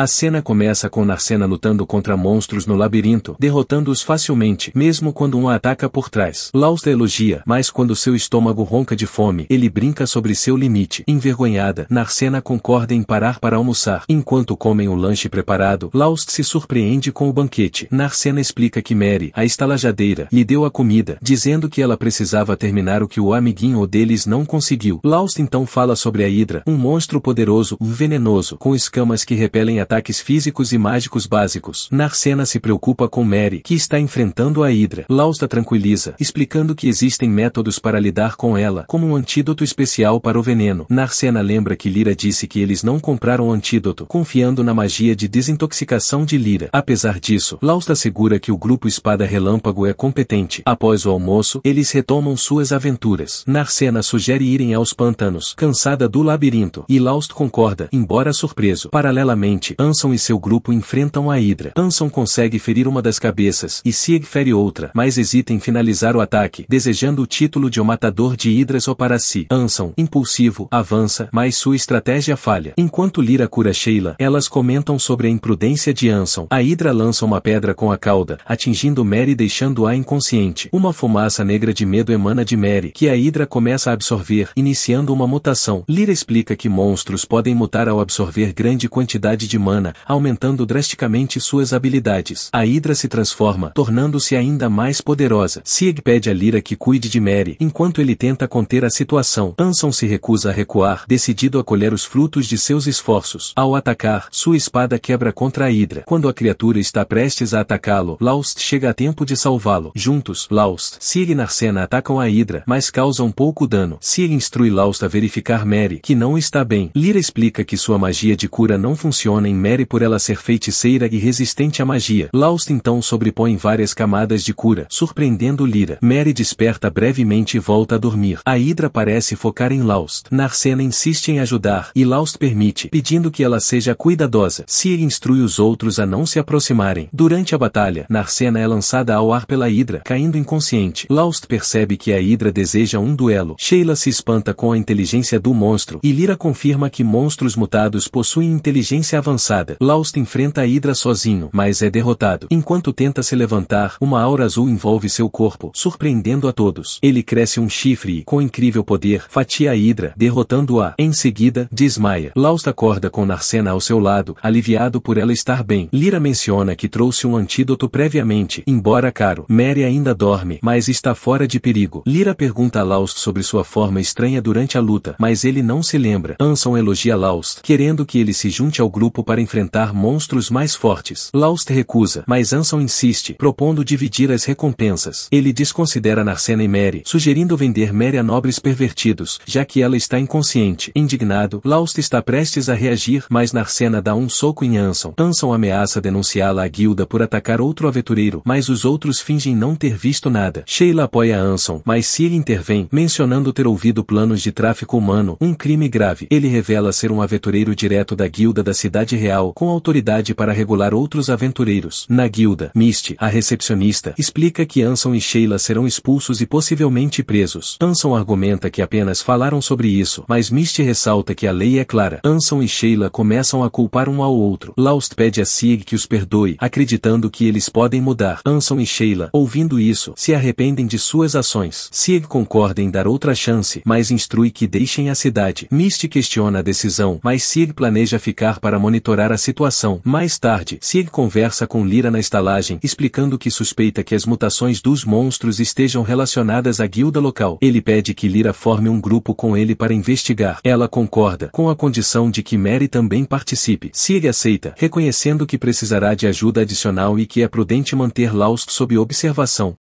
A cena começa com Narcena lutando contra monstros no labirinto, derrotando-os facilmente, mesmo quando um ataca por trás. Laus elogia, mas quando seu estômago ronca de fome, ele brinca sobre seu limite. Envergonhada, Narcena concorda em parar para almoçar. Enquanto comem o lanche preparado, Laus se surpreende com o banquete. Narcena explica que Mary, a estalajadeira, lhe deu a comida, dizendo que ela precisava terminar o que o amiguinho deles não conseguiu. Laus então fala sobre a Hidra, um monstro poderoso, venenoso, com escamas que repelem a ataques físicos e mágicos básicos. Narcena se preocupa com Mary, que está enfrentando a Hydra. Lausta tranquiliza, explicando que existem métodos para lidar com ela, como um antídoto especial para o veneno. Narcena lembra que Lira disse que eles não compraram o antídoto, confiando na magia de desintoxicação de Lira. Apesar disso, Lausta assegura que o grupo Espada Relâmpago é competente. Após o almoço, eles retomam suas aventuras. Narcena sugere irem aos pântanos, cansada do labirinto, e Laust concorda, embora surpreso. Paralelamente, Anson e seu grupo enfrentam a Hydra. Anson consegue ferir uma das cabeças e Sieg fere outra, mas hesita em finalizar o ataque, desejando o título de o um matador de Hydras ou para si. Anson, impulsivo, avança, mas sua estratégia falha. Enquanto Lyra cura Sheila, elas comentam sobre a imprudência de Anson. A Hydra lança uma pedra com a cauda, atingindo Mary deixando-a inconsciente. Uma fumaça negra de medo emana de Mary, que a Hydra começa a absorver, iniciando uma mutação. Lyra explica que monstros podem mutar ao absorver grande quantidade de mana, aumentando drasticamente suas habilidades. A Hydra se transforma, tornando-se ainda mais poderosa. Sieg pede a Lyra que cuide de Mary, enquanto ele tenta conter a situação. Anson se recusa a recuar, decidido a colher os frutos de seus esforços. Ao atacar, sua espada quebra contra a Hydra. Quando a criatura está prestes a atacá-lo, Laust chega a tempo de salvá-lo. Juntos, Laust, Sieg e Narcena atacam a Hydra, mas causam pouco dano. Sieg instrui Laust a verificar Mary, que não está bem. Lyra explica que sua magia de cura não funciona em Mary por ela ser feiticeira e resistente à magia. Laust então sobrepõe várias camadas de cura, surpreendendo Lyra. Mary desperta brevemente e volta a dormir. A Hydra parece focar em Laust. Narcena insiste em ajudar, e Laust permite, pedindo que ela seja cuidadosa. Se instrui os outros a não se aproximarem. Durante a batalha, Narcena é lançada ao ar pela Hydra, caindo inconsciente. Laust percebe que a Hydra deseja um duelo. Sheila se espanta com a inteligência do monstro, e Lyra confirma que monstros mutados possuem inteligência avançada cansada. Laust enfrenta a Hydra sozinho, mas é derrotado. Enquanto tenta se levantar, uma aura azul envolve seu corpo, surpreendendo a todos. Ele cresce um chifre e, com incrível poder, fatia a Hydra, derrotando-a. Em seguida, desmaia. Laust acorda com Narcena ao seu lado, aliviado por ela estar bem. Lira menciona que trouxe um antídoto previamente, embora caro. Mary ainda dorme, mas está fora de perigo. Lira pergunta a Laust sobre sua forma estranha durante a luta, mas ele não se lembra. Anson elogia Laust, querendo que ele se junte ao grupo para enfrentar monstros mais fortes. Laust recusa, mas Anson insiste, propondo dividir as recompensas. Ele desconsidera Narcena e Mary, sugerindo vender Mary a nobres pervertidos, já que ela está inconsciente. Indignado, Laust está prestes a reagir, mas Narcena dá um soco em Anson. Anson ameaça denunciá-la à guilda por atacar outro aventureiro, mas os outros fingem não ter visto nada. Sheila apoia Anson, mas Siri intervém, mencionando ter ouvido planos de tráfico humano, um crime grave. Ele revela ser um aventureiro direto da guilda da cidade real com autoridade para regular outros aventureiros. Na guilda, Misty, a recepcionista, explica que Anson e Sheila serão expulsos e possivelmente presos. Anson argumenta que apenas falaram sobre isso, mas Misty ressalta que a lei é clara. Anson e Sheila começam a culpar um ao outro. Laust pede a Sig que os perdoe, acreditando que eles podem mudar. Anson e Sheila, ouvindo isso, se arrependem de suas ações. Sig concorda em dar outra chance, mas instrui que deixem a cidade. Misty questiona a decisão, mas Sig planeja ficar para monitorar monitorar a situação. Mais tarde, Sig conversa com Lyra na estalagem, explicando que suspeita que as mutações dos monstros estejam relacionadas à guilda local. Ele pede que Lyra forme um grupo com ele para investigar. Ela concorda, com a condição de que Mary também participe. Sig aceita, reconhecendo que precisará de ajuda adicional e que é prudente manter Laust sob observação.